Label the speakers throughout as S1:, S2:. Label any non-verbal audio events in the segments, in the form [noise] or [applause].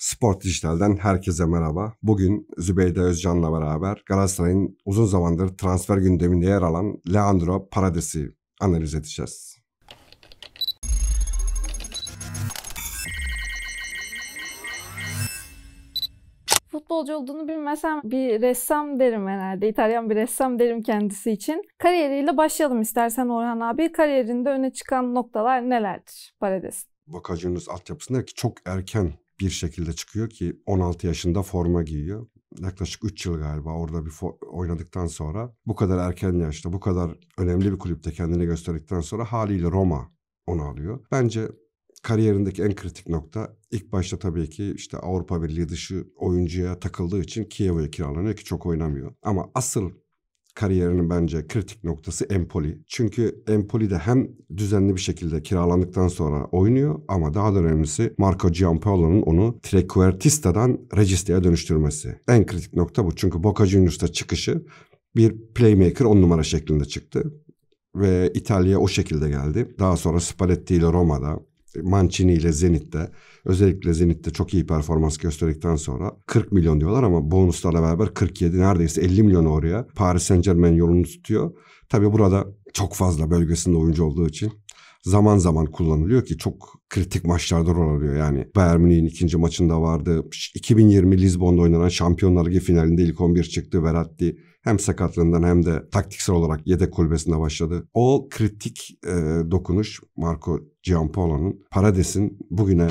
S1: Sport Dijital'den herkese merhaba. Bugün Zübeyde Özcan'la beraber Galatasaray'ın uzun zamandır transfer gündeminde yer alan Leandro Parades'i analiz edeceğiz.
S2: futbolcu olduğunu bilmesem bir ressam derim herhalde. İtalyan bir ressam derim kendisi için. Kariyeriyle başlayalım istersen Orhan abi. Kariyerinde öne çıkan noktalar nelerdir Paredes?
S1: Bakacınız altyapısında ki çok erken bir şekilde çıkıyor ki 16 yaşında forma giyiyor. Yaklaşık 3 yıl galiba orada bir oynadıktan sonra bu kadar erken yaşta bu kadar önemli bir kulüpte kendini gösterdikten sonra haliyle Roma onu alıyor. Bence kariyerindeki en kritik nokta ilk başta tabii ki işte Avrupa Birliği dışı oyuncuya takıldığı için Kiev'e kiralanıyor ki çok oynamıyor. Ama asıl kariyerinin bence kritik noktası Empoli. Çünkü Empoli de hem düzenli bir şekilde kiralandıktan sonra oynuyor ama daha da önemlisi Marco Giampaolo'nun onu Trequartista'dan Regista'ya dönüştürmesi. En kritik nokta bu. Çünkü Boca Juniors'ta çıkışı bir playmaker on numara şeklinde çıktı ve İtalya o şekilde geldi. Daha sonra Spalletti ile Roma'da Mancini ile Zenit'te özellikle Zenit'te çok iyi performans gösterdikten sonra 40 milyon diyorlar ama bonuslarla beraber 47 neredeyse 50 milyon oraya Paris Saint Germain yolunu tutuyor. Tabi burada çok fazla bölgesinde oyuncu olduğu için zaman zaman kullanılıyor ki çok kritik maçlarda rol alıyor. Yani Bayern Münih'in ikinci maçında vardı. 2020 Lizbon'da oynanan Şampiyonlar Ligi finalinde ilk 11 çıktı Verratti. Hem sakatlığından hem de taktiksel olarak yedek kulübesinde başladı. O kritik e, dokunuş Marco Giampolo'nun Parades'in bugüne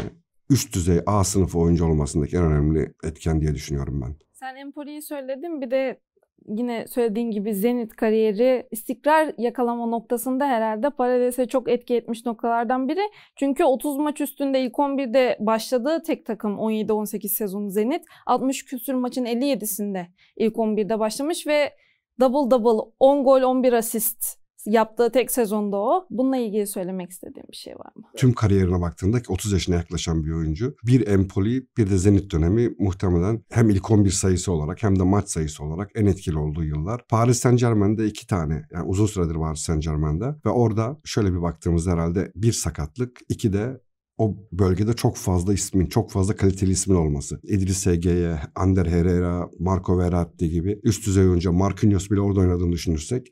S1: üst düzey A sınıfı oyuncu olmasındaki en önemli etken diye düşünüyorum ben.
S2: Sen Empoli'yi söyledin bir de yine söylediğin gibi Zenit kariyeri istikrar yakalama noktasında herhalde Parades'e çok etki etmiş noktalardan biri. Çünkü 30 maç üstünde ilk 11'de başladığı tek takım 17-18 sezonu Zenit. 60 küsür maçın 57'sinde ilk 11'de başlamış ve double double 10 gol 11 asist Yaptığı tek sezonda o. Bununla ilgili söylemek istediğim bir şey var mı?
S1: Tüm kariyerine baktığında 30 yaşına yaklaşan bir oyuncu. Bir Empoli bir de Zenit dönemi muhtemelen hem ilk 11 sayısı olarak hem de maç sayısı olarak en etkili olduğu yıllar. Paris Saint Germain'de iki tane yani uzun süredir var Saint Germain'de ve orada şöyle bir baktığımızda herhalde bir sakatlık iki de o bölgede çok fazla ismin, çok fazla kaliteli ismin olması. İdris Ege'ye, Ander Herrera, Marco Verratti gibi üst düzey oyuncu Marquinhos bile orada oynadığını düşünürsek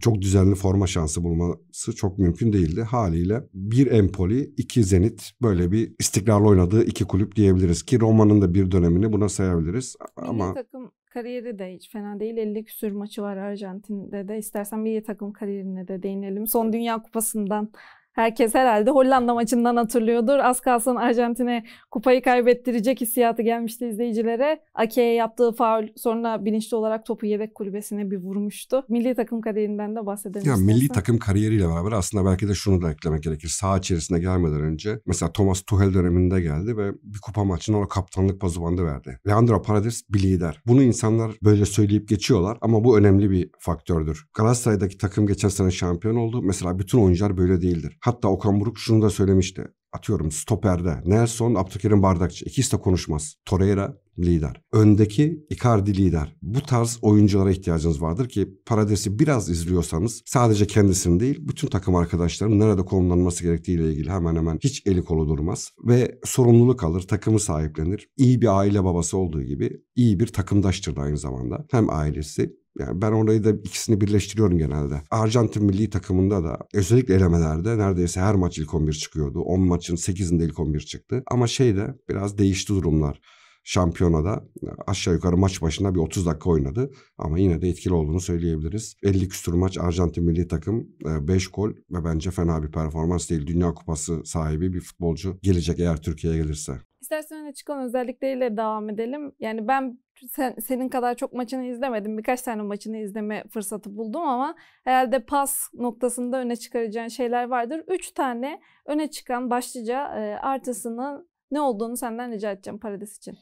S1: çok düzenli forma şansı bulması çok mümkün değildi. Haliyle bir Empoli, iki Zenit böyle bir istikrarlı oynadığı iki kulüp diyebiliriz ki Roma'nın da bir dönemini buna sayabiliriz. Ama milli
S2: takım kariyeri de hiç fena değil. 50 küsür maçı var Arjantin'de de. İstersen bir takım kariyerine de değinelim. Son Dünya Kupası'ndan herkes herhalde Hollanda maçından hatırlıyordur. Az kalsın Arjantin'e kupayı kaybettirecek hissiyatı gelmişti izleyicilere. Ake'ye yaptığı faul sonra bilinçli olarak topu yedek kulübesine bir vurmuştu. Milli takım kariyerinden de bahsedelim. Ya milli takım
S1: kariyeriyle beraber aslında belki de şunu da eklemek gerekir. Saha içerisine gelmeden önce mesela Thomas Tuchel döneminde geldi ve bir kupa maçına ona kaptanlık pazubandı verdi. Leandro Paredes bir lider. Bunu insanlar böyle söyleyip geçiyorlar ama bu önemli bir faktördür. Galatasaray'daki takım geçen sene şampiyon oldu. Mesela bütün oyuncular böyle değildir. Ha Hatta Okan Buruk şunu da söylemişti. Atıyorum stoperde Nelson, Abdülkerim Bardakçı ikisi de konuşmaz. Torreira lider. Öndeki Icardi lider. Bu tarz oyunculara ihtiyacınız vardır ki Parades'i biraz izliyorsanız sadece kendisini değil bütün takım arkadaşlarının nerede konumlanması gerektiğiyle ilgili hemen hemen hiç eli kolu durmaz ve sorumluluk alır, takımı sahiplenir. İyi bir aile babası olduğu gibi iyi bir takımdaştır da aynı zamanda. Hem ailesi yani ben orayı da ikisini birleştiriyorum genelde. Arjantin milli takımında da özellikle elemelerde neredeyse her maç ilk 11 çıkıyordu. 10 maçın 8'inde ilk 11 çıktı. Ama şey de biraz değişti durumlar şampiyonada aşağı yukarı maç başına bir 30 dakika oynadı. Ama yine de etkili olduğunu söyleyebiliriz. 50 küsur maç Arjantin milli takım 5 e, gol ve bence fena bir performans değil. Dünya kupası sahibi bir futbolcu gelecek eğer Türkiye'ye gelirse.
S2: İstersen açık olan özellikleriyle devam edelim. Yani ben sen, senin kadar çok maçını izlemedim. Birkaç tane maçını izleme fırsatı buldum ama herhalde pas noktasında öne çıkaracağın şeyler vardır. Üç tane öne çıkan başlıca e, artısının ne olduğunu senden rica edeceğim Parades için.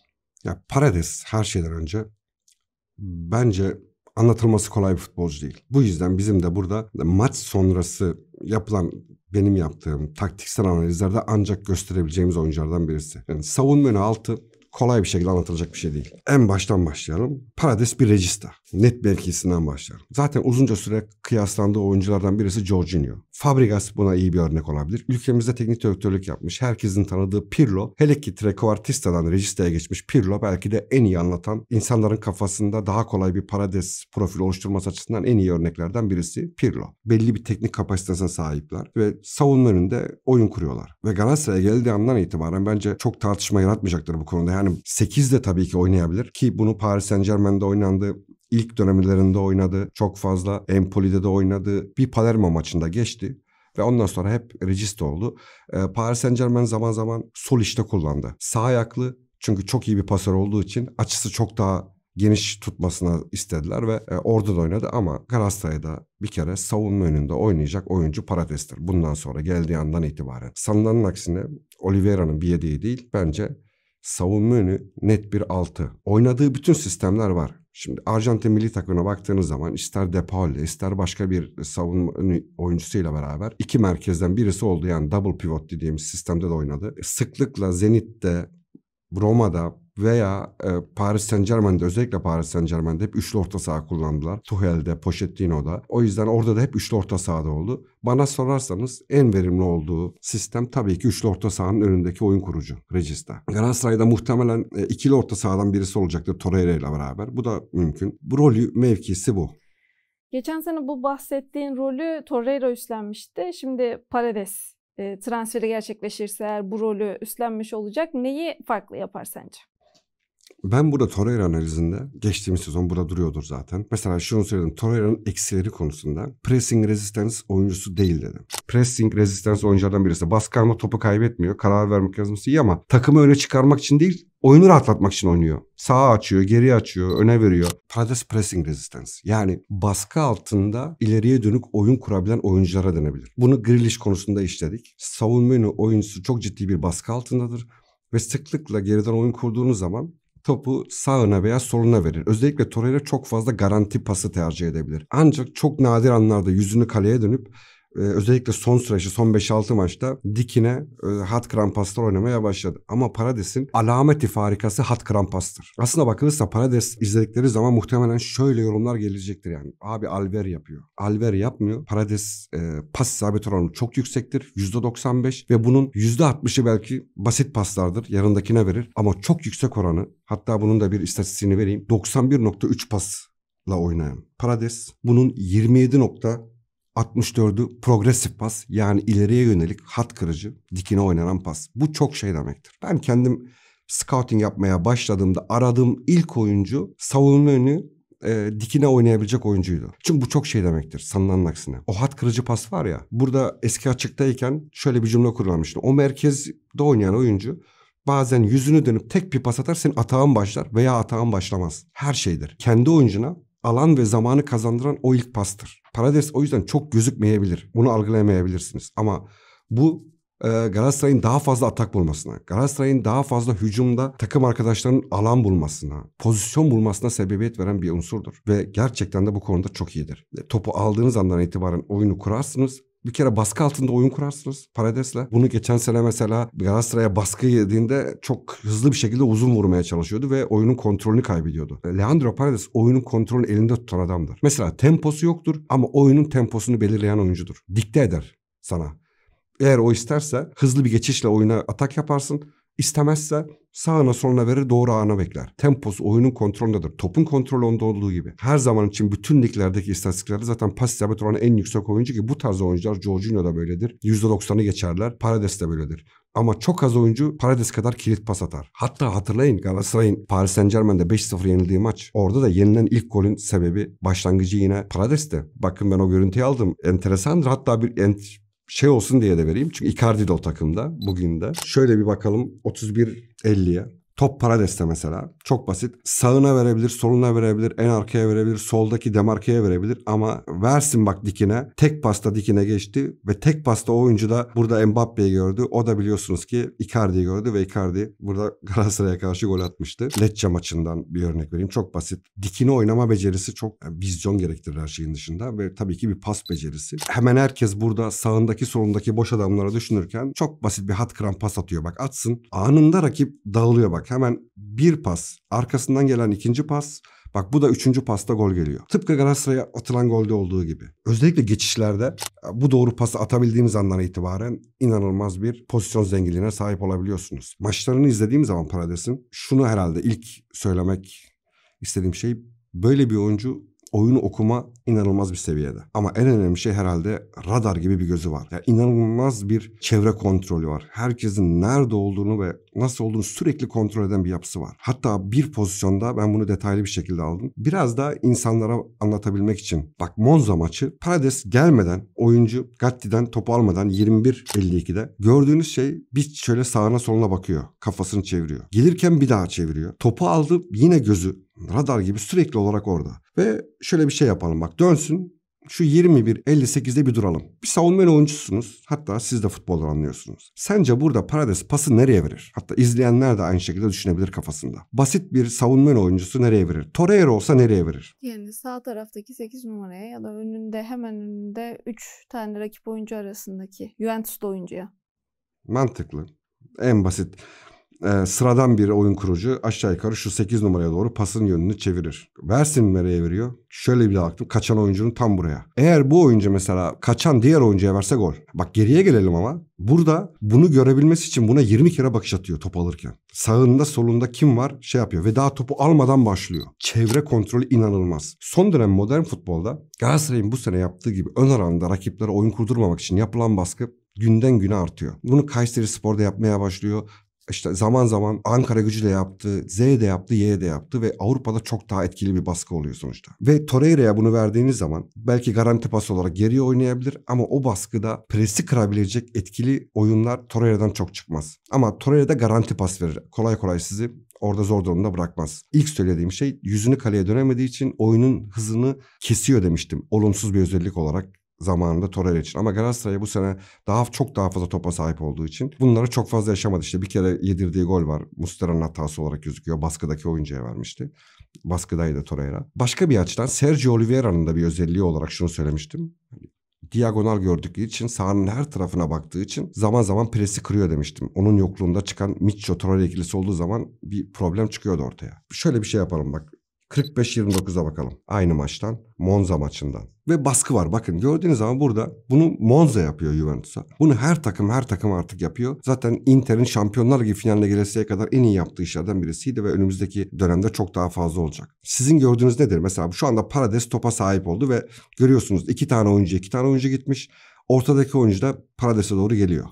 S1: Ya Parades her şeyden önce bence anlatılması kolay bir futbolcu değil. Bu yüzden bizim de burada maç sonrası yapılan benim yaptığım taktiksel analizlerde ancak gösterebileceğimiz oyunculardan birisi. Yani savunma önü altı kolay bir şekilde anlatılacak bir şey değil. En baştan başlayalım. Parades bir regista. Net mevkisinden başlayalım. Zaten uzunca süre kıyaslandığı oyunculardan birisi Jorginho. Fabregas buna iyi bir örnek olabilir. Ülkemizde teknik direktörlük yapmış. Herkesin tanıdığı Pirlo. Hele ki Trequartista'dan registaya geçmiş Pirlo belki de en iyi anlatan, insanların kafasında daha kolay bir Parades profil oluşturması açısından en iyi örneklerden birisi Pirlo. Belli bir teknik kapasitesine sahipler ve savunma önünde oyun kuruyorlar. Ve Galatasaray'a geldiği andan itibaren bence çok tartışma yaratmayacaktır bu konuda yani 8 de tabii ki oynayabilir ki bunu Paris Saint Germain'de oynandı. ilk dönemlerinde oynadı. Çok fazla Empoli'de de oynadı. Bir Palermo maçında geçti. Ve ondan sonra hep regist oldu. Ee, Paris Saint Germain zaman zaman sol işte kullandı. Sağ ayaklı çünkü çok iyi bir pasör olduğu için açısı çok daha geniş tutmasını istediler ve e, orada da oynadı ama Galatasaray'da bir kere savunma önünde oynayacak oyuncu paratestir Bundan sonra geldiği andan itibaren. Sanılanın aksine Oliveira'nın bir yediği değil bence savunma önü net bir altı. Oynadığı bütün sistemler var. Şimdi Arjantin milli takımına baktığınız zaman ister De Paul'le ister başka bir savunma oyuncusuyla beraber iki merkezden birisi oldu yani double pivot dediğimiz sistemde de oynadı. Sıklıkla Zenit'te Roma'da veya e, Paris Saint Germain'de özellikle Paris Saint Germain'de hep üçlü orta saha kullandılar. Tuchel'de, Pochettino'da. O yüzden orada da hep üçlü orta sahada oldu. Bana sorarsanız en verimli olduğu sistem tabii ki üçlü orta sahanın önündeki oyun kurucu Regista. Galatasaray'da muhtemelen e, ikili orta sahadan birisi olacaktır Torreira ile beraber. Bu da mümkün. Bu rolü mevkisi bu.
S2: Geçen sene bu bahsettiğin rolü Torreira üstlenmişti. Şimdi Paredes transferi gerçekleşirse eğer bu rolü üstlenmiş olacak. Neyi farklı yapar sence?
S1: Ben burada Torreira analizinde geçtiğimiz sezon burada duruyordur zaten. Mesela şunu söyledim. Torreira'nın eksileri konusunda pressing resistance oyuncusu değil dedim. Pressing resistance oyunculardan birisi. Baskı alma topu kaybetmiyor. Karar vermek mekanizması iyi ama takımı öne çıkarmak için değil oyunu rahatlatmak için oynuyor. Sağa açıyor, geriye açıyor, öne veriyor. Prades pressing resistance. Yani baskı altında ileriye dönük oyun kurabilen oyunculara denebilir. Bunu Grealish konusunda işledik. Savunma oyuncusu çok ciddi bir baskı altındadır ve sıklıkla geriden oyun kurduğunuz zaman topu sağına veya soluna verir. Özellikle Torreira çok fazla garanti pası tercih edebilir. Ancak çok nadir anlarda yüzünü kaleye dönüp ee, özellikle son süreçte son 5-6 maçta dikine e, hat krampaslar oynamaya başladı. Ama Parades'in alameti farikası hat krampastır. Aslında bakılırsa Parades izledikleri zaman muhtemelen şöyle yorumlar gelecektir yani. Abi Alver yapıyor. Alver yapmıyor. Parades e, pas isabet oranı çok yüksektir. %95 ve bunun %60'ı belki basit paslardır. yarındakine verir. Ama çok yüksek oranı hatta bunun da bir istatistiğini vereyim. 91.3 pasla oynayan Parades bunun 27. 64'ü progresif pas yani ileriye yönelik hat kırıcı dikine oynanan pas. Bu çok şey demektir. Ben kendim scouting yapmaya başladığımda aradığım ilk oyuncu savunma önü e, dikine oynayabilecek oyuncuydu. Çünkü bu çok şey demektir sanılanın aksine. O hat kırıcı pas var ya burada eski açıktayken şöyle bir cümle kurulmuştu. O merkezde oynayan oyuncu bazen yüzünü dönüp tek bir pas atar senin atağın başlar veya atağın başlamaz. Her şeydir. Kendi oyuncuna alan ve zamanı kazandıran o ilk pastır. Parades o yüzden çok gözükmeyebilir. Bunu algılayamayabilirsiniz. Ama bu e, Galatasaray'ın daha fazla atak bulmasına, Galatasaray'ın daha fazla hücumda takım arkadaşlarının alan bulmasına, pozisyon bulmasına sebebiyet veren bir unsurdur. Ve gerçekten de bu konuda çok iyidir. E, topu aldığınız andan itibaren oyunu kurarsınız bir kere baskı altında oyun kurarsınız Paredes'le. Bunu geçen sene mesela Galatasaray'a baskı yediğinde çok hızlı bir şekilde uzun vurmaya çalışıyordu ve oyunun kontrolünü kaybediyordu. Leandro Paredes oyunun kontrolünü elinde tutan adamdır. Mesela temposu yoktur ama oyunun temposunu belirleyen oyuncudur. Dikte eder sana. Eğer o isterse hızlı bir geçişle oyuna atak yaparsın İstemezse sağ ana soluna verir doğru ana bekler. Tempos oyunun kontrolündedir. Topun kontrolü onda olduğu gibi. Her zaman için bütün liglerdeki istatistiklerde zaten pas isabet oranı en yüksek oyuncu ki bu tarz oyuncular Jorginho da böyledir. %90'ı geçerler. Parades de böyledir. Ama çok az oyuncu Parades kadar kilit pas atar. Hatta hatırlayın Galatasaray'ın Paris Saint Germain'de 5-0 yenildiği maç. Orada da yenilen ilk golün sebebi başlangıcı yine Paredes'ti. Bakın ben o görüntüyü aldım. Enteresandır. Hatta bir ent şey olsun diye de vereyim. Çünkü Icardi de o takımda bugün de. Şöyle bir bakalım 31-50'ye. Top para deste mesela. Çok basit. Sağına verebilir, soluna verebilir, en arkaya verebilir, soldaki demarkaya verebilir. Ama versin bak dikine. Tek pasta dikine geçti ve tek pasta oyuncu da burada Mbappe'yi gördü. O da biliyorsunuz ki Icardi'yi gördü ve Icardi burada [laughs] Galatasaray'a karşı gol atmıştı. Lecce maçından bir örnek vereyim. Çok basit. Dikine oynama becerisi çok yani e, vizyon gerektirir her şeyin dışında ve tabii ki bir pas becerisi. Hemen herkes burada sağındaki solundaki boş adamlara düşünürken çok basit bir hat kıran pas atıyor. Bak atsın. Anında rakip dağılıyor bak hemen bir pas arkasından gelen ikinci pas Bak bu da üçüncü pasta gol geliyor. Tıpkı Galatasaray'a atılan golde olduğu gibi. Özellikle geçişlerde e, bu doğru pası atabildiğimiz andan itibaren inanılmaz bir pozisyon zenginliğine sahip olabiliyorsunuz. Maçlarını izlediğim zaman Parades'in şunu herhalde ilk söylemek istediğim şey böyle bir oyuncu oyunu okuma inanılmaz bir seviyede. Ama en önemli şey herhalde radar gibi bir gözü var. Yani inanılmaz bir çevre kontrolü var. Herkesin nerede olduğunu ve nasıl olduğunu sürekli kontrol eden bir yapısı var. Hatta bir pozisyonda ben bunu detaylı bir şekilde aldım. Biraz da insanlara anlatabilmek için. Bak Monza maçı Paredes gelmeden oyuncu Gatti'den topu almadan 21-52'de gördüğünüz şey bir şöyle sağına soluna bakıyor. Kafasını çeviriyor. Gelirken bir daha çeviriyor. Topu aldı yine gözü radar gibi sürekli olarak orada. Ve şöyle bir şey yapalım bak dönsün şu 21.58'de bir duralım. Bir savunma oyuncusunuz. Hatta siz de futboldan anlıyorsunuz. Sence burada Parades pası nereye verir? Hatta izleyenler de aynı şekilde düşünebilir kafasında. Basit bir savunma oyuncusu nereye verir? Torreira olsa nereye verir?
S2: Yani sağ taraftaki 8 numaraya ya da önünde hemen önünde 3 tane rakip oyuncu arasındaki Juventus'lu oyuncuya.
S1: Mantıklı. En basit e, sıradan bir oyun kurucu aşağı yukarı şu 8 numaraya doğru pasın yönünü çevirir. Versin nereye veriyor? Şöyle bir baktım kaçan oyuncunun tam buraya. Eğer bu oyuncu mesela kaçan diğer oyuncuya verse gol. Bak geriye gelelim ama burada bunu görebilmesi için buna 20 kere bakış atıyor top alırken. Sağında solunda kim var şey yapıyor ve daha topu almadan başlıyor. Çevre kontrolü inanılmaz. Son dönem modern futbolda Galatasaray'ın bu sene yaptığı gibi ön aranda rakiplere oyun kurdurmamak için yapılan baskı günden güne artıyor. Bunu Kayseri Spor'da yapmaya başlıyor işte zaman zaman Ankara gücü de yaptı, Z de yaptı, Y de yaptı ve Avrupa'da çok daha etkili bir baskı oluyor sonuçta. Ve Torreira'ya bunu verdiğiniz zaman belki garanti pas olarak geriye oynayabilir ama o baskıda presi kırabilecek etkili oyunlar Torreira'dan çok çıkmaz. Ama Torreira da garanti pas verir. Kolay kolay sizi orada zor durumda bırakmaz. İlk söylediğim şey yüzünü kaleye dönemediği için oyunun hızını kesiyor demiştim. Olumsuz bir özellik olarak zamanında Torreira için. Ama Galatasaray bu sene daha çok daha fazla topa sahip olduğu için bunları çok fazla yaşamadı. İşte bir kere yedirdiği gol var. Mustera'nın hatası olarak gözüküyor. Baskıdaki oyuncuya vermişti. Baskıdaydı Torreira. Başka bir açıdan Sergio Oliveira'nın da bir özelliği olarak şunu söylemiştim hani diagonal gördükleri için sahanın her tarafına baktığı için zaman zaman presi kırıyor demiştim. Onun yokluğunda çıkan Micho Torreira ikilisi olduğu zaman bir problem çıkıyordu ortaya. Şöyle bir şey yapalım bak. 45-29'a bakalım. Aynı maçtan. Monza maçından. Ve baskı var. Bakın gördüğünüz zaman burada bunu Monza yapıyor Juventus'a. Bunu her takım her takım artık yapıyor. Zaten Inter'in şampiyonlar gibi finaline gelesiye kadar en iyi yaptığı işlerden birisiydi ve önümüzdeki dönemde çok daha fazla olacak. Sizin gördüğünüz nedir? Mesela şu anda Parades topa sahip oldu ve görüyorsunuz iki tane oyuncu iki tane oyuncu gitmiş. Ortadaki oyuncu da Parades'e doğru geliyor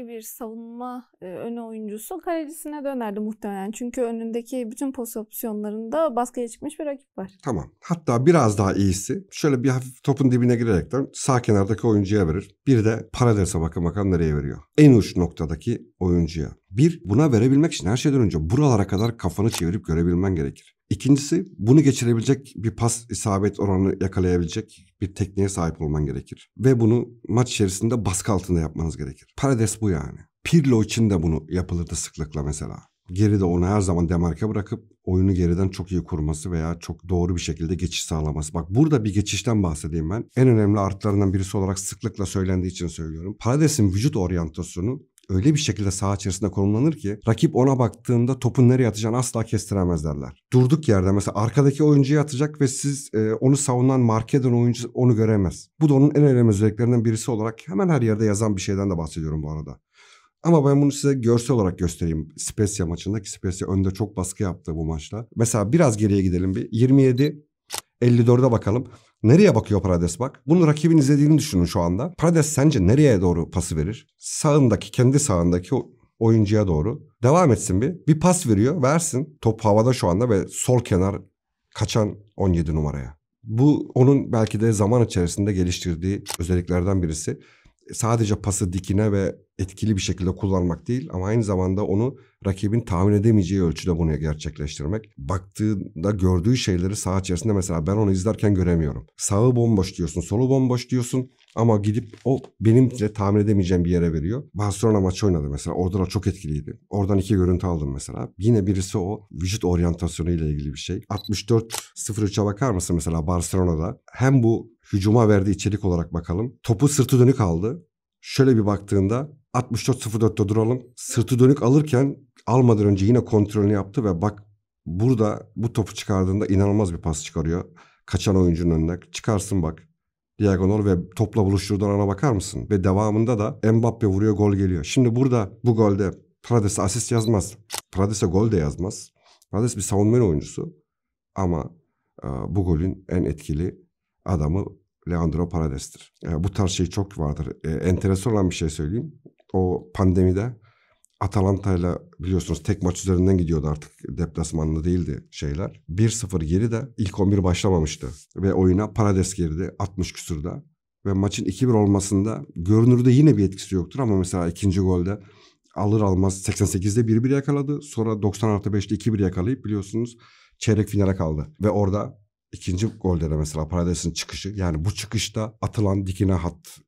S2: herhangi bir savunma e, ön oyuncusu kalecisine dönerdi muhtemelen. Çünkü önündeki bütün pos opsiyonlarında baskıya çıkmış bir rakip var.
S1: Tamam. Hatta biraz daha iyisi şöyle bir hafif topun dibine girerek de sağ kenardaki oyuncuya verir. Bir de para Parades'e bakın bakan nereye veriyor. En uç noktadaki oyuncuya. Bir, buna verebilmek için her şeyden önce buralara kadar kafanı çevirip görebilmen gerekir. İkincisi bunu geçirebilecek bir pas isabet oranı yakalayabilecek bir tekniğe sahip olman gerekir. Ve bunu maç içerisinde baskı altında yapmanız gerekir. Parades bu yani. Pirlo için de bunu yapılırdı sıklıkla mesela. Geride onu her zaman demarka bırakıp oyunu geriden çok iyi kurması veya çok doğru bir şekilde geçiş sağlaması. Bak burada bir geçişten bahsedeyim ben. En önemli artlarından birisi olarak sıklıkla söylendiği için söylüyorum. Parades'in vücut oryantasyonu öyle bir şekilde saha içerisinde konumlanır ki rakip ona baktığında topun nereye atacağını asla kestiremez derler. Durduk yerde mesela arkadaki oyuncuya atacak ve siz e, onu savunan mark oyuncu onu göremez. Bu da onun en önemli özelliklerinden birisi olarak hemen her yerde yazan bir şeyden de bahsediyorum bu arada. Ama ben bunu size görsel olarak göstereyim. Spezia maçındaki Spezia önde çok baskı yaptı bu maçta. Mesela biraz geriye gidelim bir. 27 54'e bakalım. Nereye bakıyor Prades bak? Bunu rakibin izlediğini düşünün şu anda. Prades sence nereye doğru pası verir? Sağındaki, kendi sağındaki oyuncuya doğru. Devam etsin bir. Bir pas veriyor, versin. Top havada şu anda ve sol kenar kaçan 17 numaraya. Bu onun belki de zaman içerisinde geliştirdiği özelliklerden birisi. Sadece pası dikine ve etkili bir şekilde kullanmak değil ama aynı zamanda onu rakibin tahmin edemeyeceği ölçüde bunu gerçekleştirmek. Baktığında gördüğü şeyleri saha içerisinde mesela ben onu izlerken göremiyorum. Sağı bomboş diyorsun, solu bomboş diyorsun. Ama gidip o benim bile tahmin edemeyeceğim bir yere veriyor. Barcelona maçı oynadı mesela. Orada da çok etkiliydi. Oradan iki görüntü aldım mesela. Yine birisi o vücut oryantasyonu ile ilgili bir şey. 64-03'e bakar mısın mesela Barcelona'da? Hem bu hücuma verdiği içerik olarak bakalım. Topu sırtı dönük aldı. Şöyle bir baktığında 64.04'te duralım. Sırtı dönük alırken almadan önce yine kontrolünü yaptı ve bak burada bu topu çıkardığında inanılmaz bir pas çıkarıyor. Kaçan oyuncunun önüne çıkarsın bak. Diagonal ve topla buluşturduğun ana bakar mısın? Ve devamında da Mbappe vuruyor gol geliyor. Şimdi burada bu golde Prades'e asist yazmaz. Prades'e gol de yazmaz. Prades bir savunma oyuncusu. Ama e, bu golün en etkili adamı Leandro Parades'tir. E, bu tarz şey çok vardır. E, enteresan olan bir şey söyleyeyim o pandemide Atalanta ile biliyorsunuz tek maç üzerinden gidiyordu artık deplasmanlı değildi şeyler. 1-0 geri de ilk 11 başlamamıştı ve oyuna Parades girdi 60 küsurda ve maçın 2-1 olmasında görünürde yine bir etkisi yoktur ama mesela ikinci golde alır almaz 88'de 1-1 yakaladı. Sonra 90 artı 5'te 2-1 yakalayıp biliyorsunuz çeyrek finale kaldı. Ve orada ikinci golde de mesela Parades'in çıkışı yani bu çıkışta atılan dikine hat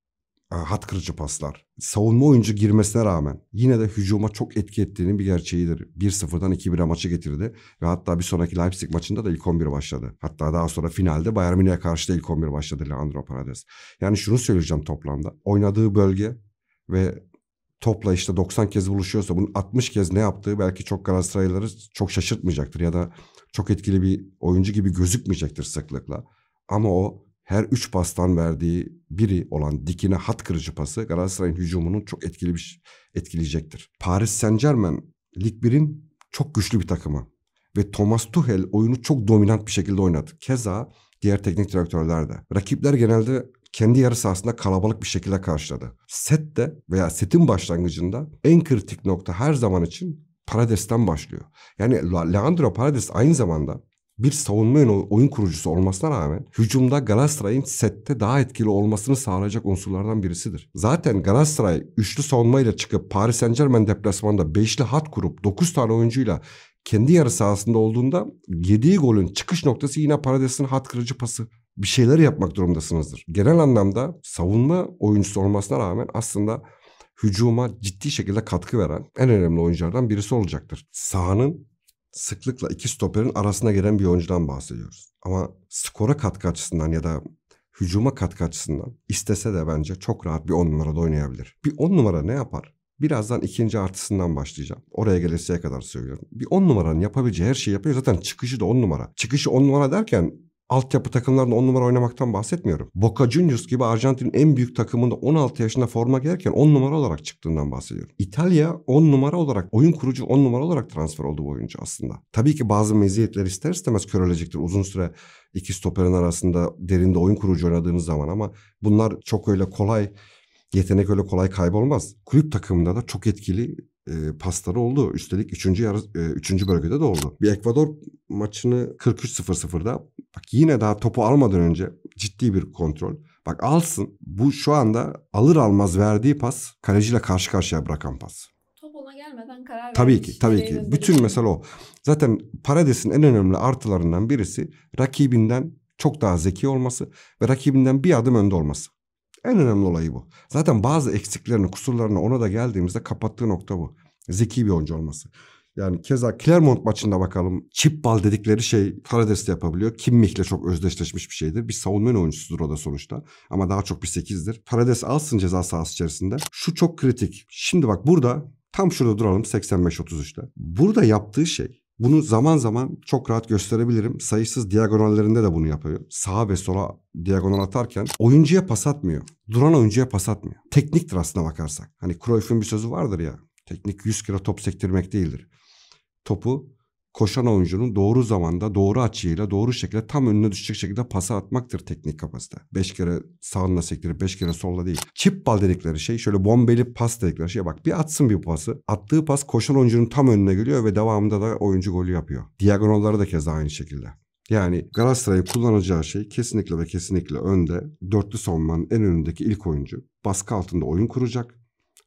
S1: e, hat kırıcı paslar. Savunma oyuncu girmesine rağmen yine de hücuma çok etki ettiğinin bir gerçeğidir. 1-0'dan 2-1'e maçı getirdi ve hatta bir sonraki Leipzig maçında da ilk 11 başladı. Hatta daha sonra finalde Bayern Münih'e karşı da ilk 11 başladı Leandro Paredes. Yani şunu söyleyeceğim toplamda. Oynadığı bölge ve topla işte 90 kez buluşuyorsa bunun 60 kez ne yaptığı belki çok Galatasaraylıları çok şaşırtmayacaktır ya da çok etkili bir oyuncu gibi gözükmeyecektir sıklıkla. Ama o her üç pastan verdiği biri olan dikine hat kırıcı pası Galatasaray'ın hücumunun çok etkili bir etkileyecektir. Paris Saint Germain Lig 1'in çok güçlü bir takımı ve Thomas Tuchel oyunu çok dominant bir şekilde oynadı. Keza diğer teknik direktörler de. Rakipler genelde kendi yarı sahasında kalabalık bir şekilde karşıladı. Sette veya setin başlangıcında en kritik nokta her zaman için Parades'ten başlıyor. Yani Leandro Parades aynı zamanda bir savunma oyun kurucusu olmasına rağmen hücumda Galatasaray'ın sette daha etkili olmasını sağlayacak unsurlardan birisidir. Zaten Galatasaray üçlü savunmayla çıkıp Paris Saint Germain deplasmanında beşli hat kurup dokuz tane oyuncuyla kendi yarı sahasında olduğunda yediği golün çıkış noktası yine Parades'in hat kırıcı pası bir şeyler yapmak durumdasınızdır. Genel anlamda savunma oyuncusu olmasına rağmen aslında hücuma ciddi şekilde katkı veren en önemli oyunculardan birisi olacaktır. Sahanın sıklıkla iki stoperin arasına gelen bir oyuncudan bahsediyoruz. Ama skora katkı açısından ya da hücuma katkı açısından istese de bence çok rahat bir on numarada oynayabilir. Bir on numara ne yapar? Birazdan ikinci artısından başlayacağım. Oraya gelesiye kadar söylüyorum. Bir on numaranın yapabileceği her şeyi yapıyor. Zaten çıkışı da on numara. Çıkışı on numara derken altyapı takımlarında 10 numara oynamaktan bahsetmiyorum. Boca Juniors gibi Arjantin'in en büyük takımında 16 yaşında forma giyerken 10 numara olarak çıktığından bahsediyorum. İtalya 10 numara olarak, oyun kurucu 10 numara olarak transfer oldu bu oyuncu aslında. Tabii ki bazı meziyetler ister istemez körelecektir. Uzun süre iki stoperin arasında derinde oyun kurucu oynadığınız zaman ama bunlar çok öyle kolay yetenek öyle kolay kaybolmaz. Kulüp takımında da çok etkili e, pasları oldu. Üstelik üçüncü Yarı, e, üçüncü bölgede de oldu. Bir Ekvador maçını 43-0-0'da bak yine daha topu almadan önce ciddi bir kontrol. Bak alsın bu şu anda alır almaz verdiği pas kaleciyle karşı karşıya bırakan pas. Top ona
S2: gelmeden karar Tabii ki tabii ki. Bütün için. mesele
S1: o. Zaten Paredes'in en önemli artılarından birisi rakibinden çok daha zeki olması ve rakibinden bir adım önde olması. En önemli olayı bu. Zaten bazı eksiklerini, kusurlarını ona da geldiğimizde kapattığı nokta bu. Zeki bir oyuncu olması. Yani keza Clermont maçında bakalım. Chip bal dedikleri şey Paredes de yapabiliyor. Kimmich'le çok özdeşleşmiş bir şeydir. Bir savunma oyuncusudur o da sonuçta. Ama daha çok bir sekizdir. Paredes alsın ceza sahası içerisinde. Şu çok kritik. Şimdi bak burada Tam şurada duralım 85-33'te. Burada yaptığı şey bunu zaman zaman çok rahat gösterebilirim. Sayısız diagonallerinde de bunu yapıyor. Sağa ve sola diagonal atarken oyuncuya pas atmıyor. Duran oyuncuya pas atmıyor. Tekniktir aslına bakarsak. Hani Cruyff'un bir sözü vardır ya. Teknik 100 kilo top sektirmek değildir. Topu koşan oyuncunun doğru zamanda, doğru açıyla, doğru şekilde tam önüne düşecek şekilde pası atmaktır teknik kapasite. Beş kere sağına sektirip beş kere solla değil. Çip bal dedikleri şey şöyle bombeli pas dedikleri şey bak bir atsın bir pası. Attığı pas koşan oyuncunun tam önüne geliyor ve devamında da oyuncu golü yapıyor. Diagonalları da kez aynı şekilde. Yani Galatasaray'ın kullanacağı şey kesinlikle ve kesinlikle önde dörtlü savunmanın en önündeki ilk oyuncu. Baskı altında oyun kuracak.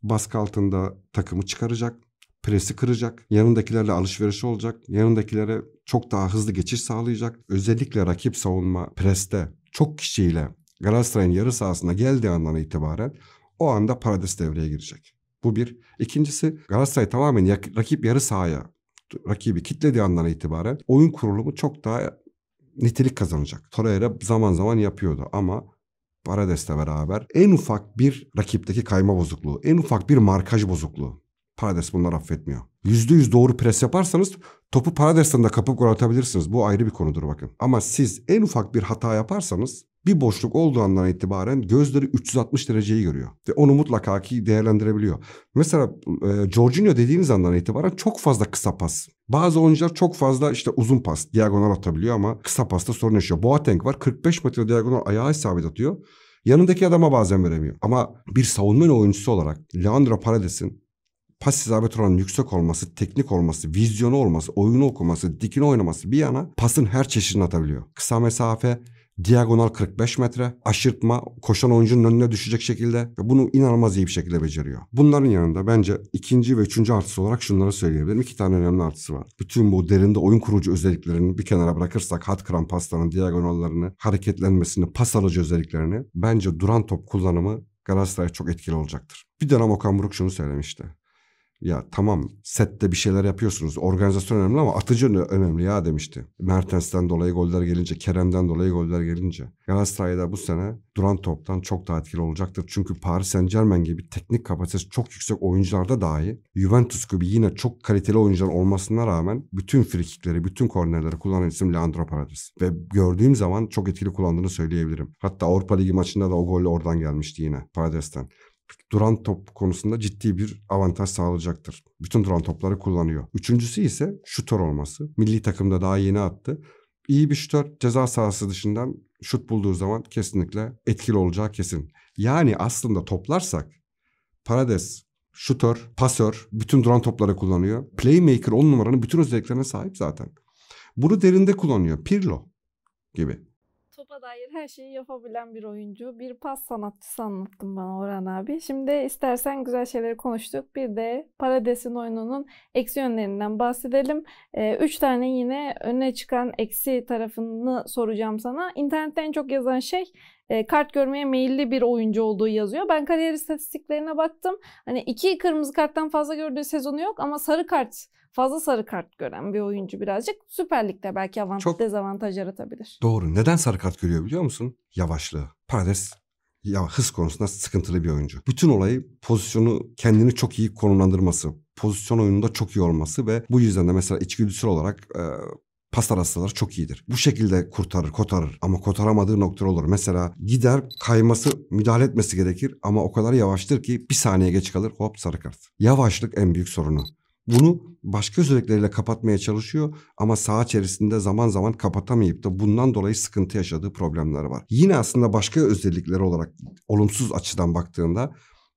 S1: Baskı altında takımı çıkaracak presi kıracak, yanındakilerle alışveriş olacak, yanındakilere çok daha hızlı geçiş sağlayacak. Özellikle rakip savunma preste çok kişiyle Galatasaray'ın yarı sahasına geldiği andan itibaren o anda Parades devreye girecek. Bu bir. İkincisi Galatasaray tamamen rakip yarı sahaya rakibi kitlediği andan itibaren oyun kurulumu çok daha nitelik kazanacak. Torreira zaman zaman yapıyordu ama Parades'le beraber en ufak bir rakipteki kayma bozukluğu, en ufak bir markaj bozukluğu Parades bunlar affetmiyor. Yüzde yüz doğru pres yaparsanız topu Parades'ten de kapıp gol atabilirsiniz. Bu ayrı bir konudur bakın. Ama siz en ufak bir hata yaparsanız bir boşluk olduğu andan itibaren gözleri 360 dereceyi görüyor. Ve onu mutlaka ki değerlendirebiliyor. Mesela e, Jorginho dediğiniz andan itibaren çok fazla kısa pas. Bazı oyuncular çok fazla işte uzun pas, diagonal atabiliyor ama kısa pasta sorun yaşıyor. Boateng var 45 metre diagonal ayağa isabet atıyor. Yanındaki adama bazen veremiyor. Ama bir savunma oyuncusu olarak Leandro Paredes'in pas isabet oranının yüksek olması, teknik olması, vizyonu olması, oyunu okuması, dikini oynaması bir yana pasın her çeşidini atabiliyor. Kısa mesafe, diagonal 45 metre, aşırtma, koşan oyuncunun önüne düşecek şekilde ve bunu inanılmaz iyi bir şekilde beceriyor. Bunların yanında bence ikinci ve üçüncü artısı olarak şunları söyleyebilirim. İki tane önemli artısı var. Bütün bu derinde oyun kurucu özelliklerini bir kenara bırakırsak hat kıran pasların diagonallarını, hareketlenmesini, pas alıcı özelliklerini bence duran top kullanımı Galatasaray'a çok etkili olacaktır. Bir dönem Okan Buruk şunu söylemişti. Ya tamam sette bir şeyler yapıyorsunuz. Organizasyon önemli ama atıcı önemli ya demişti. Mertens'ten dolayı goller gelince, Kerem'den dolayı goller gelince. Galatasaray'da bu sene duran toptan çok daha etkili olacaktır. Çünkü Paris Saint Germain gibi teknik kapasitesi çok yüksek oyuncularda dahi Juventus gibi yine çok kaliteli oyuncular olmasına rağmen bütün frikikleri, bütün kornerleri kullanan isim Leandro Paredes. Ve gördüğüm zaman çok etkili kullandığını söyleyebilirim. Hatta Avrupa Ligi maçında da o gol oradan gelmişti yine Paredes'ten duran top konusunda ciddi bir avantaj sağlayacaktır. Bütün duran topları kullanıyor. Üçüncüsü ise şutör olması. Milli takımda daha yeni attı. İyi bir şutör ceza sahası dışından şut bulduğu zaman kesinlikle etkili olacağı kesin. Yani aslında toplarsak Parades, şutör, pasör bütün duran topları kullanıyor. Playmaker on numaranın bütün özelliklerine sahip zaten. Bunu derinde kullanıyor. Pirlo gibi
S2: dair her şeyi yapabilen bir oyuncu, bir pas sanatçısı anlattım bana Orhan abi. Şimdi istersen güzel şeyleri konuştuk. Bir de Parades'in oyununun eksi yönlerinden bahsedelim. Ee, üç tane yine öne çıkan eksi tarafını soracağım sana. İnternette en çok yazan şey e, kart görmeye meyilli bir oyuncu olduğu yazıyor. Ben kariyer istatistiklerine baktım. Hani iki kırmızı karttan fazla gördüğü sezonu yok ama sarı kart fazla sarı kart gören bir oyuncu birazcık Süper Lig'de belki avantaj Çok... dezavantaj yaratabilir.
S1: Doğru. Neden sarı kart görüyor biliyor musun? Yavaşlığı. Parades ya hız konusunda sıkıntılı bir oyuncu. Bütün olayı pozisyonu kendini çok iyi konumlandırması, pozisyon oyununda çok iyi olması ve bu yüzden de mesela içgüdüsel olarak e, pas arasalar çok iyidir. Bu şekilde kurtarır, kotarır ama kotaramadığı nokta olur. Mesela gider kayması, müdahale etmesi gerekir ama o kadar yavaştır ki bir saniye geç kalır hop sarı kart. Yavaşlık en büyük sorunu. Bunu başka özellikleriyle kapatmaya çalışıyor ama saha içerisinde zaman zaman kapatamayıp da bundan dolayı sıkıntı yaşadığı problemler var. Yine aslında başka özellikler olarak olumsuz açıdan baktığında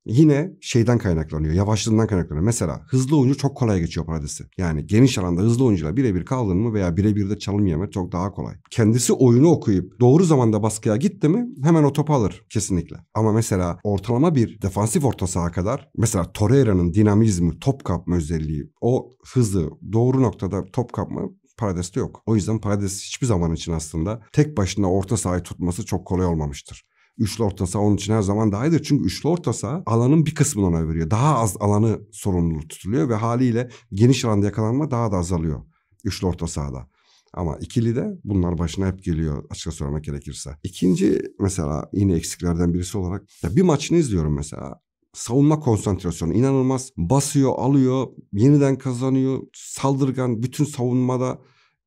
S1: Yine şeyden kaynaklanıyor. Yavaşlığından kaynaklanıyor. Mesela hızlı oyuncu çok kolay geçiyor paradesi. Yani geniş alanda hızlı oyuncuyla birebir kaldın mı veya birebir de çalım yeme çok daha kolay. Kendisi oyunu okuyup doğru zamanda baskıya gitti mi hemen o topu alır kesinlikle. Ama mesela ortalama bir defansif orta saha kadar mesela Torreira'nın dinamizmi, top kapma özelliği, o hızı doğru noktada top kapma Parades'te yok. O yüzden Parades hiçbir zaman için aslında tek başına orta sahayı tutması çok kolay olmamıştır. Üçlü orta saha onun için her zaman daha iyidir. Çünkü üçlü orta saha alanın bir kısmını ona veriyor. Daha az alanı sorumluluğu tutuluyor ve haliyle geniş alanda yakalanma daha da azalıyor. Üçlü orta sahada. Ama ikili de bunlar başına hep geliyor açıkça söylemek gerekirse. İkinci mesela yine eksiklerden birisi olarak ya bir maçını izliyorum mesela savunma konsantrasyonu inanılmaz. Basıyor, alıyor, yeniden kazanıyor. Saldırgan bütün savunmada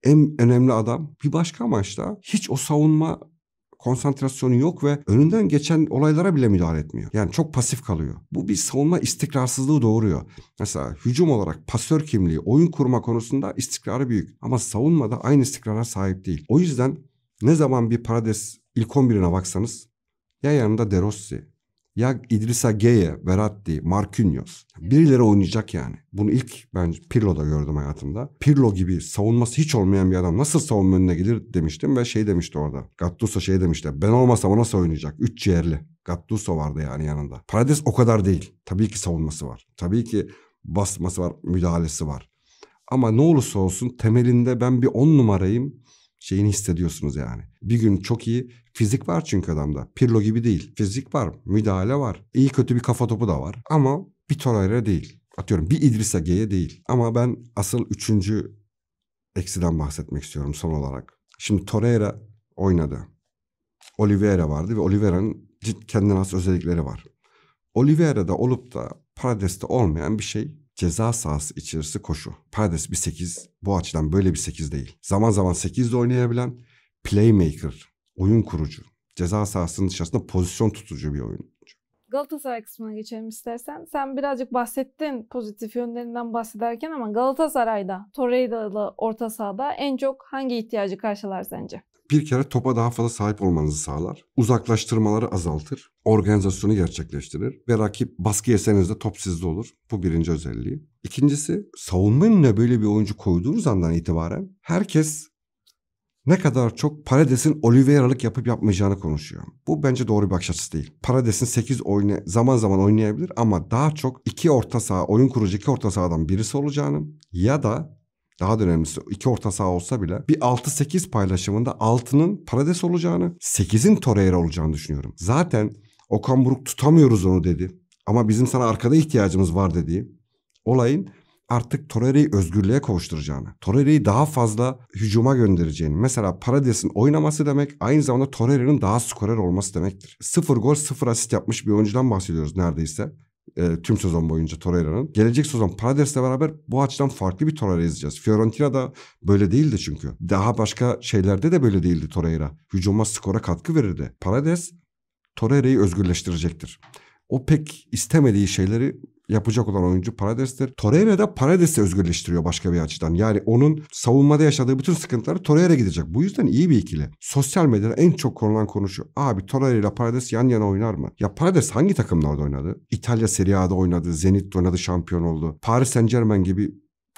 S1: en önemli adam. Bir başka maçta hiç o savunma konsantrasyonu yok ve önünden geçen olaylara bile müdahale etmiyor. Yani çok pasif kalıyor. Bu bir savunma istikrarsızlığı doğuruyor. Mesela hücum olarak pasör kimliği, oyun kurma konusunda istikrarı büyük. Ama savunmada aynı istikrara sahip değil. O yüzden ne zaman bir Parades ilk 11'ine baksanız ya yanında De Rossi ya İdrisa Geye, Veratti, Marquinhos. Birileri oynayacak yani. Bunu ilk ben Pirlo'da gördüm hayatımda. Pirlo gibi savunması hiç olmayan bir adam nasıl savunma önüne gelir demiştim ve şey demişti orada. Gattuso şey demişti. Ben olmasam o nasıl oynayacak? Üç ciğerli. Gattuso vardı yani yanında. Parades o kadar değil. Tabii ki savunması var. Tabii ki basması var, müdahalesi var. Ama ne olursa olsun temelinde ben bir on numarayım şeyini hissediyorsunuz yani. Bir gün çok iyi, Fizik var çünkü adamda. Pirlo gibi değil. Fizik var, müdahale var. İyi kötü bir kafa topu da var. Ama bir Torreira değil. Atıyorum bir İdris Ege'ye değil. Ama ben asıl üçüncü eksiden bahsetmek istiyorum son olarak. Şimdi Torreira oynadı. Oliveira vardı ve Oliveira'nın kendine has özellikleri var. Oliveira'da olup da Parades'te olmayan bir şey ceza sahası içerisi koşu. Parades bir 8 bu açıdan böyle bir 8 değil. Zaman zaman 8'de oynayabilen playmaker oyun kurucu. Ceza sahasının dışarısında pozisyon tutucu bir oyuncu.
S2: Galatasaray kısmına geçelim istersen. Sen birazcık bahsettin pozitif yönlerinden bahsederken ama Galatasaray'da, Torreira'lı orta sahada en çok hangi ihtiyacı karşılar sence?
S1: Bir kere topa daha fazla sahip olmanızı sağlar. Uzaklaştırmaları azaltır. Organizasyonu gerçekleştirir. Ve rakip baskı yeseniz de top sizde olur. Bu birinci özelliği. İkincisi savunma önüne böyle bir oyuncu koyduğunuz andan itibaren herkes ne kadar çok Parades'in Oliveira'lık yapıp yapmayacağını konuşuyor. Bu bence doğru bir bakış açısı değil. Parades'in 8 oyunu zaman zaman oynayabilir ama daha çok iki orta saha, oyun kurucu iki orta sahadan birisi olacağını ya da daha da önemlisi iki orta saha olsa bile bir 6-8 paylaşımında 6'nın Parades olacağını, 8'in Torreira olacağını düşünüyorum. Zaten Okan Buruk tutamıyoruz onu dedi. Ama bizim sana arkada ihtiyacımız var dediği olayın artık Torreira'yı özgürlüğe kavuşturacağını, Torreira'yı daha fazla hücuma göndereceğini. Mesela Parades'in oynaması demek aynı zamanda Torreira'nın daha skorer olması demektir. Sıfır gol sıfır asist yapmış bir oyuncudan bahsediyoruz neredeyse. E, tüm sezon boyunca Torreira'nın. Gelecek sezon Parades'le beraber bu açıdan farklı bir Torreira izleyeceğiz. Fiorentina'da böyle değildi çünkü. Daha başka şeylerde de böyle değildi Torreira. Hücuma skora katkı verirdi. Parades Torreira'yı özgürleştirecektir. O pek istemediği şeyleri yapacak olan oyuncu Paredes'tir. Torreira da Paredes'i özgürleştiriyor başka bir açıdan. Yani onun savunmada yaşadığı bütün sıkıntıları Torreira gidecek. Bu yüzden iyi bir ikili. Sosyal medyada en çok konulan konu şu. Abi Torreira ile Paredes yan yana oynar mı? Ya Paredes hangi takımlarda oynadı? İtalya Serie A'da oynadı, Zenit'te oynadı, şampiyon oldu. Paris Saint Germain gibi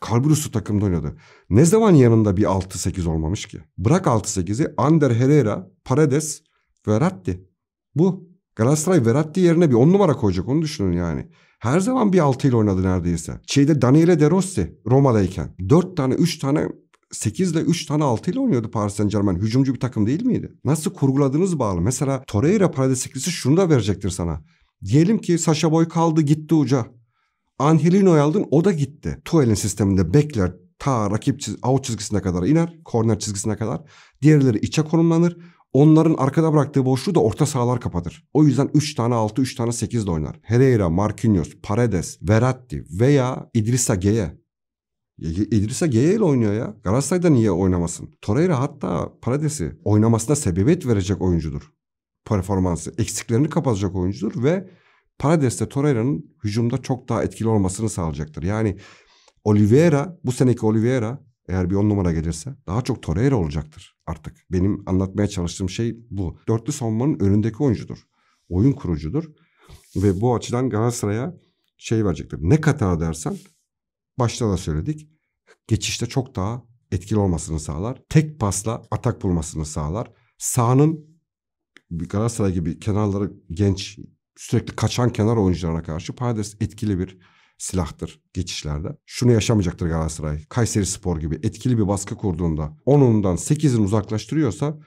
S1: Kalburuslu takımda oynadı. Ne zaman yanında bir 6-8 olmamış ki? Bırak 6-8'i Ander Herrera, Paredes, Verratti. Bu. Galatasaray Verratti yerine bir 10 numara koyacak onu düşünün yani. Her zaman bir altıyla oynadı neredeyse. Şeyde Daniele De Rossi Roma'dayken Dört tane üç tane 8 ile 3 tane 6 ile oynuyordu Paris Saint Germain. Hücumcu bir takım değil miydi? Nasıl kurguladığınız bağlı. Mesela Torreira Paradesiklisi şunu da verecektir sana. Diyelim ki Sasha Boy kaldı gitti uca. Angelino'yu aldın o da gitti. Tuel'in sisteminde bekler ta rakip çiz, out çizgisine kadar iner. Korner çizgisine kadar. Diğerleri içe konumlanır. Onların arkada bıraktığı boşluğu da orta sahalar kapatır. O yüzden 3 tane 6, 3 tane 8 de oynar. Herrera, Marquinhos, Paredes, Verratti veya İdrissa Geye. İdrissa Geye ile oynuyor ya. Galatasaray'da niye oynamasın? Torreira hatta Paredes'i oynamasına sebebiyet verecek oyuncudur. Performansı. Eksiklerini kapatacak oyuncudur ve Paredes de Torreira'nın hücumda çok daha etkili olmasını sağlayacaktır. Yani Oliveira, bu seneki Oliveira eğer bir on numara gelirse daha çok Torreira olacaktır artık. Benim anlatmaya çalıştığım şey bu. Dörtlü savunmanın önündeki oyuncudur. Oyun kurucudur. Ve bu açıdan Galatasaray'a şey verecektir. Ne katar dersen başta da söyledik. Geçişte çok daha etkili olmasını sağlar. Tek pasla atak bulmasını sağlar. Sağının Galatasaray gibi kenarları genç sürekli kaçan kenar oyuncularına karşı Paredes etkili bir silahtır geçişlerde. Şunu yaşamayacaktır Galatasaray. Kayseri Spor gibi etkili bir baskı kurduğunda 10'undan 8'ini uzaklaştırıyorsa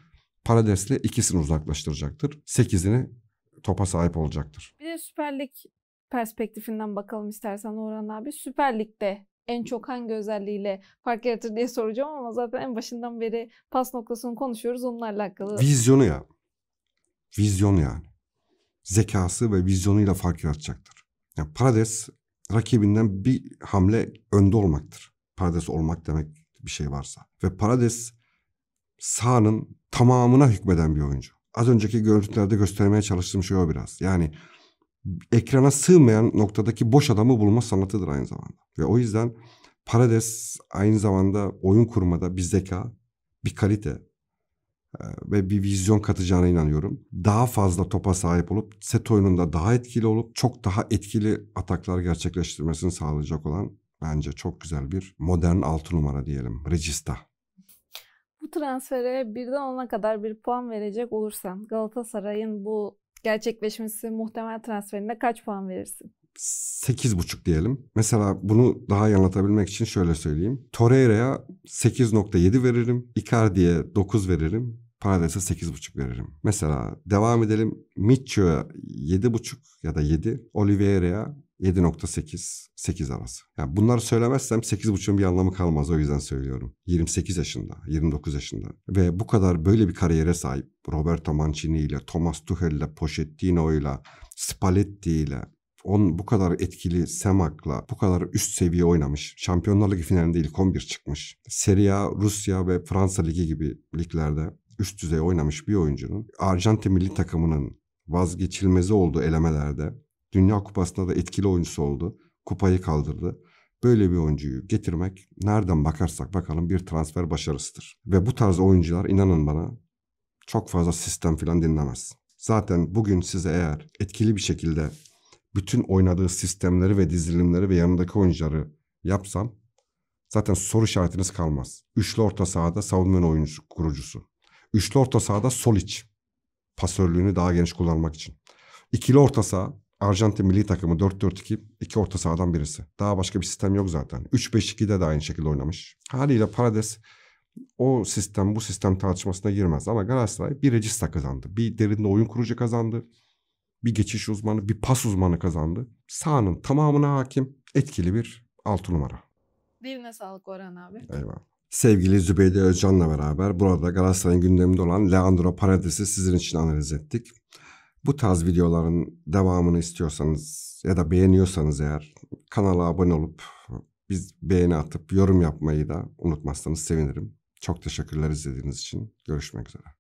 S1: Parades'le ikisini uzaklaştıracaktır. 8'ini topa sahip olacaktır.
S2: Bir de Süper Lig perspektifinden bakalım istersen Orhan abi. Süper Lig'de en çok hangi özelliğiyle fark yaratır diye soracağım ama zaten en başından beri pas noktasını konuşuyoruz onunla alakalı. Vizyonu
S1: ya. Vizyon yani. Zekası ve vizyonuyla fark yaratacaktır. Yani Parades rakibinden bir hamle önde olmaktır. Parades olmak demek bir şey varsa. Ve Parades sahanın tamamına hükmeden bir oyuncu. Az önceki görüntülerde göstermeye çalıştığım şey o biraz. Yani ekrana sığmayan noktadaki boş adamı bulma sanatıdır aynı zamanda. Ve o yüzden Parades aynı zamanda oyun kurmada bir zeka, bir kalite ve bir vizyon katacağına inanıyorum. Daha fazla topa sahip olup set oyununda daha etkili olup çok daha etkili ataklar gerçekleştirmesini sağlayacak olan bence çok güzel bir modern altı numara diyelim. Regista.
S2: Bu transfere birden ona kadar bir puan verecek olursan Galatasaray'ın bu gerçekleşmesi muhtemel transferinde kaç puan verirsin?
S1: Sekiz buçuk diyelim. Mesela bunu daha iyi anlatabilmek için şöyle söyleyeyim. Torreira'ya 8.7 veririm. Icardi'ye 9 veririm. Paradis'e 8,5 veririm. Mesela devam edelim. Mitchell'a 7,5 ya da 7. Oliveira'ya 7.8, 8 arası. Yani bunları söylemezsem 8.5'un bir anlamı kalmaz o yüzden söylüyorum. 28 yaşında, 29 yaşında ve bu kadar böyle bir kariyere sahip Roberto Mancini ile, Thomas Tuchel ile, Pochettino ile, Spalletti ile, on bu kadar etkili Semak'la bu kadar üst seviye oynamış. Şampiyonlar Ligi finalinde ilk 11 çıkmış. Serie A, Rusya ve Fransa Ligi gibi liglerde üst düzey oynamış bir oyuncunun Arjantin milli takımının vazgeçilmezi olduğu elemelerde Dünya Kupası'nda da etkili oyuncusu oldu. Kupayı kaldırdı. Böyle bir oyuncuyu getirmek nereden bakarsak bakalım bir transfer başarısıdır. Ve bu tarz oyuncular inanın bana çok fazla sistem falan dinlemez. Zaten bugün size eğer etkili bir şekilde bütün oynadığı sistemleri ve dizilimleri ve yanındaki oyuncuları yapsam zaten soru işaretiniz kalmaz. Üçlü orta sahada savunma oyuncu kurucusu. Üçlü orta sahada sol iç. Pasörlüğünü daha geniş kullanmak için. İkili orta saha Arjantin milli takımı 4-4-2 iki orta sahadan birisi. Daha başka bir sistem yok zaten. 3-5-2'de de aynı şekilde oynamış. Haliyle Parades o sistem bu sistem tartışmasına girmez. Ama Galatasaray bir regista kazandı. Bir derinde oyun kurucu kazandı. Bir geçiş uzmanı, bir pas uzmanı kazandı. Sağının tamamına hakim etkili bir altı numara.
S2: Diline sağlık Orhan abi. Eyvallah
S1: sevgili Zübeyde Özcan'la beraber burada Galatasaray'ın gündeminde olan Leandro Paredes'i sizin için analiz ettik. Bu tarz videoların devamını istiyorsanız ya da beğeniyorsanız eğer kanala abone olup biz beğeni atıp yorum yapmayı da unutmazsanız sevinirim. Çok teşekkürler izlediğiniz için. Görüşmek üzere.